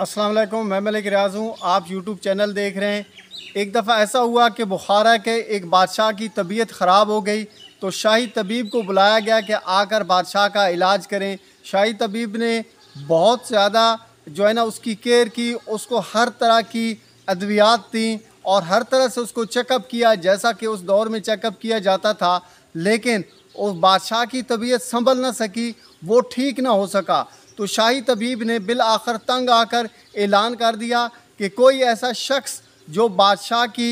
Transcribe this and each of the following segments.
अस्सलाम वालेकुम मैं मलिक रियाज हूँ आप यूट्यूब चैनल देख रहे हैं एक दफ़ा ऐसा हुआ कि बुखारा के एक बादशाह की तबीयत ख़राब हो गई तो शाही तबीब को बुलाया गया कि आकर बादशाह का इलाज करें शाही तबीब ने बहुत ज़्यादा जो है ना उसकी केयर की उसको हर तरह की अद्वियात दी और हर तरह से उसको चेकअप किया जैसा कि उस दौर में चेकअप किया जाता था लेकिन उस बादशाह की तबीयत संभल ना सकी वो ठीक ना हो सका तो शाही तबीब ने बिल आखिर तंग आकर ऐलान कर दिया कि कोई ऐसा शख्स जो बादशाह की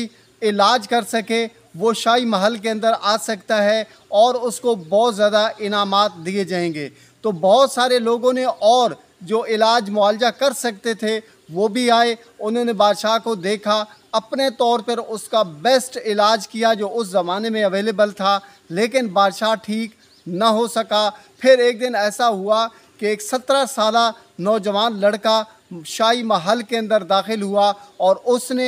इलाज कर सके वो शाही महल के अंदर आ सकता है और उसको बहुत ज़्यादा इनाम दिए जाएंगे तो बहुत सारे लोगों ने और जो इलाज मुआलजा कर सकते थे वो भी आए उन्होंने बादशाह को देखा अपने तौर पर उसका बेस्ट इलाज किया जो उस ज़माने में अवेलेबल था लेकिन बादशाह ठीक न हो सका फिर एक दिन ऐसा हुआ कि एक सत्रह साल नौजवान लड़का शाही महल के अंदर दाखिल हुआ और उसने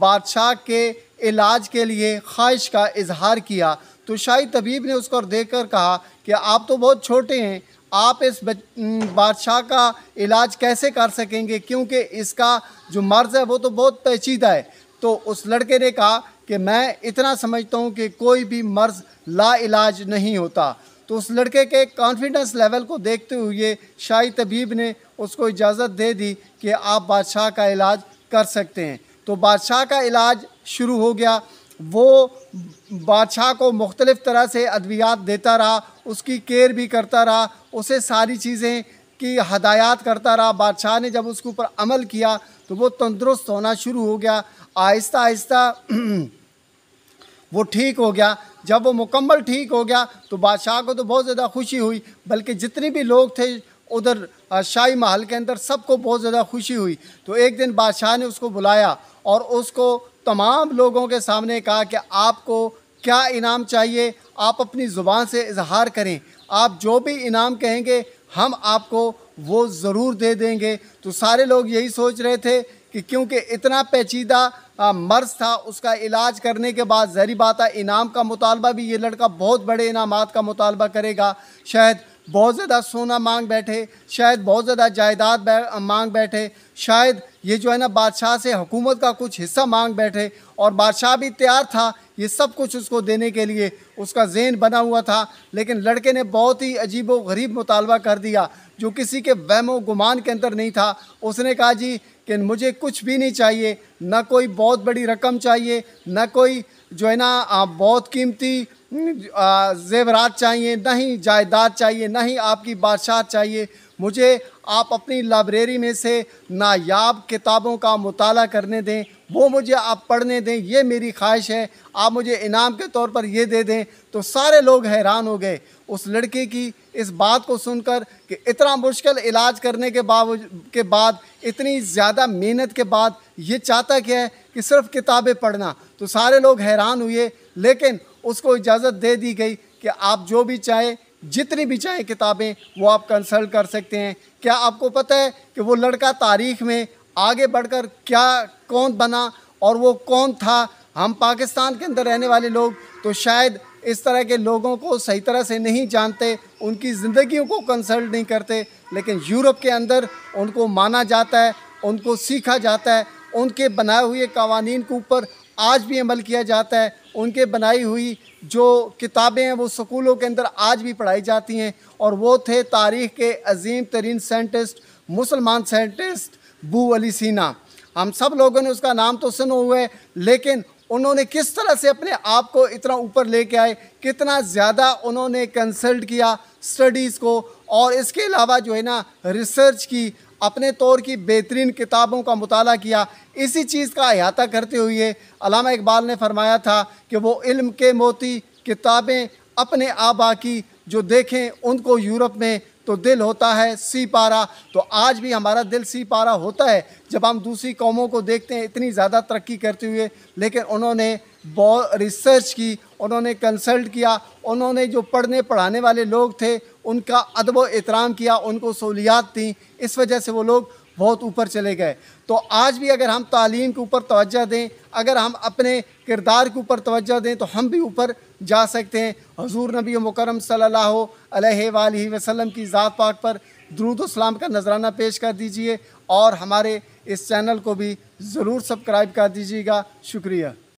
बादशाह के इलाज के लिए ख्वाहिश का इजहार किया तो शाही तबीब ने उसको देख कर कहा कि आप तो बहुत छोटे हैं आप इस बादशाह का इलाज कैसे कर सकेंगे क्योंकि इसका जो मर्ज़ है वो तो बहुत पेचीदा है तो उस लड़के ने कहा कि मैं इतना समझता हूँ कि कोई भी मर्ज़ ला इलाज नहीं होता तो उस लड़के के कॉन्फिडेंस लेवल को देखते हुए शाही तबीब ने उसको इजाज़त दे दी कि आप बादशाह का इलाज कर सकते हैं तो बादशाह का इलाज शुरू हो गया वो बादशाह को मुख्तलिफ़ तरह से अद्वियात देता रहा उसकी केयर भी करता रहा उसे सारी चीज़ें की हदायत करता रहा बादशाह ने जब उसके ऊपर अमल किया तो वो तंदुरुस्त होना शुरू हो गया आहिस्ता आहिस्ता वो ठीक हो गया जब वो मुकम्मल ठीक हो गया तो बादशाह को तो बहुत ज़्यादा खुशी हुई बल्कि जितने भी लोग थे उधर शाही महल के अंदर सबको बहुत ज़्यादा खुशी हुई तो एक दिन बादशाह ने उसको बुलाया और उसको तमाम लोगों के सामने कहा कि आपको क्या इनाम चाहिए आप अपनी ज़ुबान से इजहार करें आप जो भी इनाम कहेंगे हम आपको वो ज़रूर दे देंगे तो सारे लोग यही सोच रहे थे कि क्योंकि इतना पेचीदा मर्ज था उसका इलाज करने के बाद जहरी बात है इनाम का मुतालबा भी ये लड़का बहुत बड़े इनाम का मुतालबा करेगा शायद बहुत ज़्यादा सोना मांग बैठे शायद बहुत ज़्यादा जायदाद बै, मांग बैठे शायद ये जो है ना बादशाह से हुकूमत का कुछ हिस्सा मांग बैठे और बादशाह भी तैयार था ये सब कुछ उसको देने के लिए उसका जेन बना हुआ था लेकिन लड़के ने बहुत ही अजीब व गरीब मुतालबा कर दिया जो किसी के वहम गुमान के अंदर नहीं था उसने कहा जी कि मुझे कुछ भी नहीं चाहिए ना कोई बहुत बड़ी रकम चाहिए ना कोई जो है ना बहुत कीमती जेवरात चाहिए ना ही जायदाद चाहिए ना ही आपकी बादशाह चाहिए मुझे आप अपनी लाइब्रेरी में से नायाब किताबों का मताल करने दें वो मुझे आप पढ़ने दें ये मेरी ख्वाहिश है आप मुझे इनाम के तौर पर ये दे दें तो सारे लोग हैरान हो गए उस लड़के की इस बात को सुनकर कि इतना मुश्किल इलाज करने के बावजूद के बाद इतनी ज़्यादा मेहनत के बाद ये चाहता क्या है कि सिर्फ किताबें पढ़ना तो सारे लोग हैरान हुए लेकिन उसको इजाज़त दे दी गई कि आप जो भी चाहें जितनी भी चाहें किताबें वो आप कंसल्ट कर सकते हैं क्या आपको पता है कि वो लड़का तारीख में आगे बढ़कर क्या कौन बना और वो कौन था हम पाकिस्तान के अंदर रहने वाले लोग तो शायद इस तरह के लोगों को सही तरह से नहीं जानते उनकी ज़िंदगियों को कंसल्ट नहीं करते लेकिन यूरोप के अंदर उनको माना जाता है उनको सीखा जाता है उनके बनाए हुए कवानीन के ऊपर आज भी अमल किया जाता है उनके बनाई हुई जो किताबें हैं वो स्कूलों के अंदर आज भी पढ़ाई जाती हैं और वो थे तारीख़ के अजीम तरीन साइंटिस्ट मुसलमान साइंटिस्ट बू अली सीना हम सब लोगों ने उसका नाम तो सुना हुआ है लेकिन उन्होंने किस तरह से अपने आप को इतना ऊपर लेके आए कितना ज़्यादा उन्होंने कंसल्ट किया स्टडीज़ को और इसके अलावा जो है ना रिसर्च की अपने तौर की बेहतरीन किताबों का मताल किया इसी चीज़ का अहाता करते हुए अलामा इकबाल ने फरमाया था कि वो इल्म के मोती किताबें अपने आबा की जो देखें उनको यूरोप में तो दिल होता है सी पारा तो आज भी हमारा दिल सी पारा होता है जब हम दूसरी कौमों को देखते हैं इतनी ज़्यादा तरक्की करते हुए लेकिन उन्होंने बहुत रिसर्च की उन्होंने कंसल्ट किया उन्होंने जो पढ़ने पढ़ाने वाले लोग थे उनका अदब एहतराम किया उनको सहूलियात दी इस वजह से वो लोग बहुत ऊपर चले गए तो आज भी अगर हम तालीम के ऊपर तोज्जा दें अगर हम अपने किरदार के ऊपर तोज्जा दें तो हम भी ऊपर जा सकते हैं हजूर नबी मुकरम सल्ला वसम की ज़ात पाक पर दरूद इस्लाम का नजराना पेश कर दीजिए और हमारे इस चैनल को भी ज़रूर सब्सक्राइब कर दीजिएगा शुक्रिया